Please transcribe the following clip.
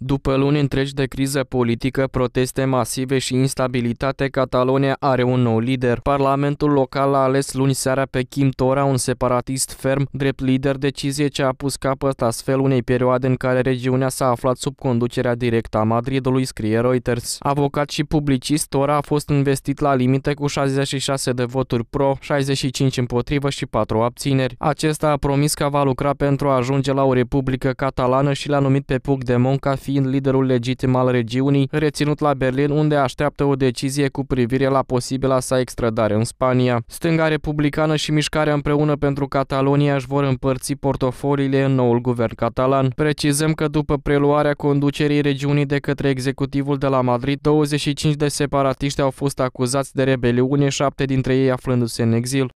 După luni întregi de criză politică, proteste masive și instabilitate, Catalonia are un nou lider. Parlamentul local a ales luni seara pe Kim Tora, un separatist ferm, drept lider, decizie ce a pus capăt astfel unei perioade în care regiunea s-a aflat sub conducerea directă a Madridului, scrie Reuters. Avocat și publicist, Tora a fost investit la limite cu 66 de voturi pro, 65 împotrivă și 4 abțineri. Acesta a promis că va lucra pentru a ajunge la o republică catalană și l-a numit pe Puigdemont de fi fiind liderul legitim al regiunii, reținut la Berlin unde așteaptă o decizie cu privire la posibila sa extradare în Spania. Stânga republicană și mișcarea împreună pentru Catalonia își vor împărți portofoliile în noul guvern catalan. Precizăm că după preluarea conducerii regiunii de către executivul de la Madrid, 25 de separatiști au fost acuzați de rebeliune, șapte dintre ei aflându-se în exil.